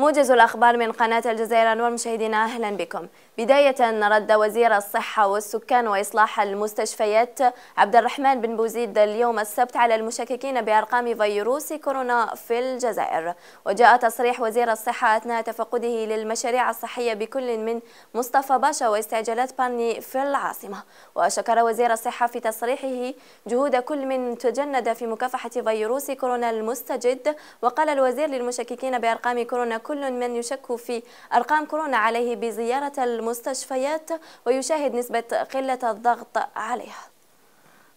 موجز الأخبار من قناة الجزائر أنور مشاهدينا أهلا بكم بداية رد وزير الصحة والسكان وإصلاح المستشفيات عبد الرحمن بن بوزيد اليوم السبت على المشككين بأرقام فيروس كورونا في الجزائر وجاء تصريح وزير الصحة أثناء تفقده للمشاريع الصحية بكل من مصطفى باشا واستعجالات باني في العاصمة وشكر وزير الصحة في تصريحه جهود كل من تجند في مكافحة فيروس كورونا المستجد وقال الوزير للمشككين بأرقام كورونا كل من يشك في أرقام كورونا عليه بزيارة المستشفيات ويشاهد نسبة قلة الضغط عليها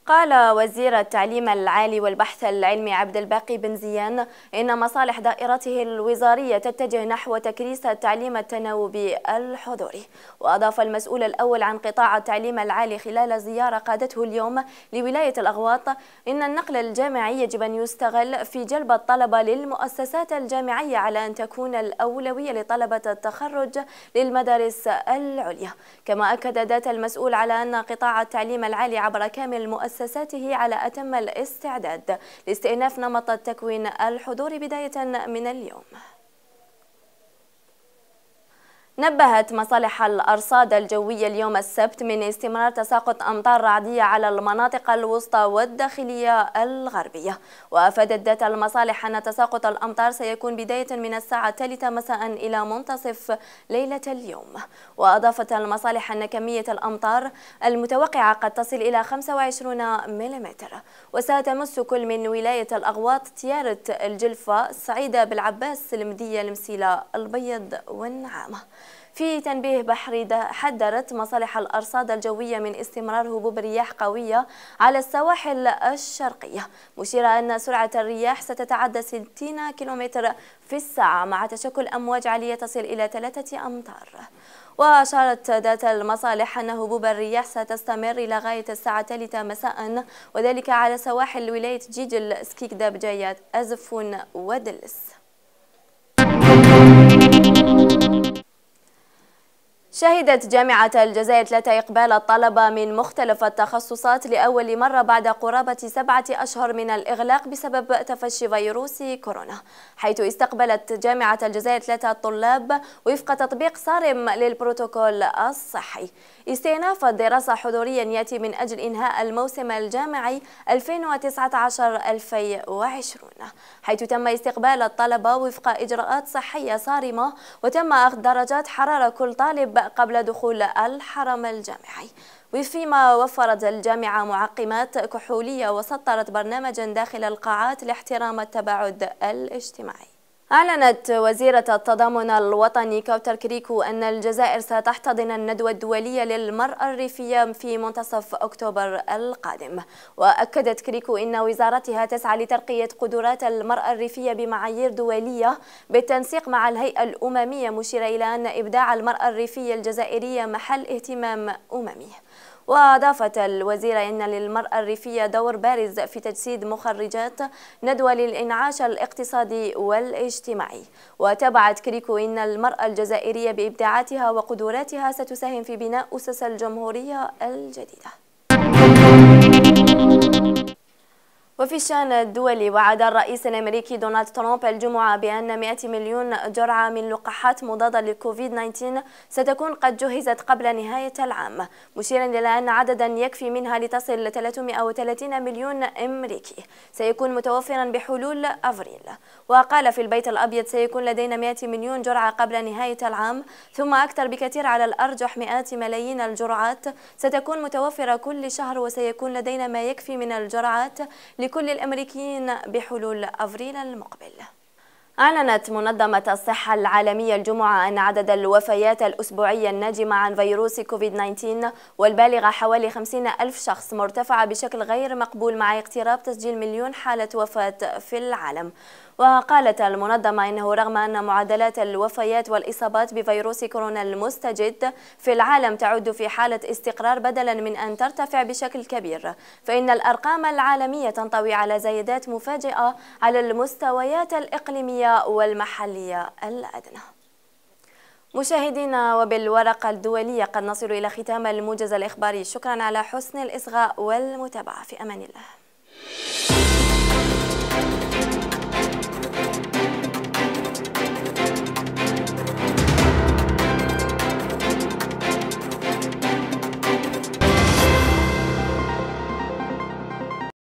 قال وزير التعليم العالي والبحث العلمي عبد الباقي بن زيان إن مصالح دائرته الوزارية تتجه نحو تكريس التعليم التناوبي الحضوري وأضاف المسؤول الأول عن قطاع التعليم العالي خلال زيارة قادته اليوم لولاية الأغواط إن النقل الجامعي يجب أن يستغل في جلب الطلبة للمؤسسات الجامعية على أن تكون الأولوية لطلبة التخرج للمدارس العليا كما أكد ذات المسؤول على أن قطاع التعليم العالي عبر كامل المؤسسات مؤسساته على أتم الاستعداد لاستئناف نمط التكوين الحضوري بداية من اليوم نبهت مصالح الأرصاد الجوية اليوم السبت من استمرار تساقط أمطار رعدية على المناطق الوسطى والداخلية الغربية وأفادت ذات المصالح أن تساقط الأمطار سيكون بداية من الساعة الثالثة مساء إلى منتصف ليلة اليوم وأضافت المصالح أن كمية الأمطار المتوقعة قد تصل إلى 25 ملم وستمس كل من ولاية الأغواط تيارة الجلفة سعيدة بالعباس المدية المسيلة البيض والنعامة في تنبيه بحري حذرت مصالح الأرصاد الجوية من استمرار هبوب رياح قوية على السواحل الشرقية مشيرة أن سرعة الرياح ستتعدى 60 كيلومتر في الساعة مع تشكل أمواج عالية تصل إلى ثلاثة أمتار وأشارت ذات المصالح أن هبوب الرياح ستستمر إلى غاية الساعة الثالثة مساء وذلك على سواحل ولاية جيجل سكيكدا بجايات أزفون ودلس شهدت جامعة الجزائر ثلاثة إقبال الطلبة من مختلف التخصصات لأول مرة بعد قرابة سبعة أشهر من الإغلاق بسبب تفشي فيروس كورونا حيث استقبلت جامعة الجزائر ثلاثة طلاب وفق تطبيق صارم للبروتوكول الصحي استئناف الدراسة حضوريا يأتي من أجل إنهاء الموسم الجامعي 2019-2020 حيث تم استقبال الطلبة وفق إجراءات صحية صارمة وتم أخذ درجات حرارة كل طالب قبل دخول الحرم الجامعي وفيما وفرت الجامعة معقمات كحولية وسطرت برنامجا داخل القاعات لاحترام التباعد الاجتماعي أعلنت وزيرة التضامن الوطني كوتر كريكو أن الجزائر ستحتضن الندوة الدولية للمرأة الريفية في منتصف أكتوبر القادم وأكدت كريكو أن وزارتها تسعى لترقية قدرات المرأة الريفية بمعايير دولية بالتنسيق مع الهيئة الأممية مشيرة إلى أن إبداع المرأة الريفية الجزائرية محل اهتمام أممي وأضافت الوزيرة أن للمرأة الريفية دور بارز في تجسيد مخرجات ندوة للإنعاش الاقتصادي والاجتماعي وتابعت كريكو أن المرأة الجزائرية بإبداعاتها وقدراتها ستساهم في بناء أسس الجمهورية الجديدة وفي الشان الدولي وعد الرئيس الأمريكي دونالد ترامب الجمعة بأن 100 مليون جرعة من لقاحات مضادة لكوفيد 19 ستكون قد جهزت قبل نهاية العام مشيرا إلى أن عددا يكفي منها لتصل 330 مليون أمريكي سيكون متوفرا بحلول أفريل وقال في البيت الأبيض سيكون لدينا 100 مليون جرعة قبل نهاية العام ثم أكثر بكثير على الأرجح مئات ملايين الجرعات ستكون متوفرة كل شهر وسيكون لدينا ما يكفي من الجرعات لكل الأمريكيين بحلول أفريل المقبل أعلنت منظمة الصحة العالمية الجمعة أن عدد الوفيات الأسبوعية الناجمة عن فيروس كوفيد 19 والبالغة حوالي 50 ألف شخص مرتفعة بشكل غير مقبول مع اقتراب تسجيل مليون حالة وفاة في العالم وقالت المنظمة إنه رغم أن معدلات الوفيات والإصابات بفيروس كورونا المستجد في العالم تعود في حالة استقرار بدلا من أن ترتفع بشكل كبير فإن الأرقام العالمية تنطوي على زيادات مفاجئة على المستويات الإقليمية والمحلية الأدنى مشاهدينا وبالورقة الدولية قد نصل إلى ختام الموجز الإخباري شكرا على حسن الإصغاء والمتابعة في أمان الله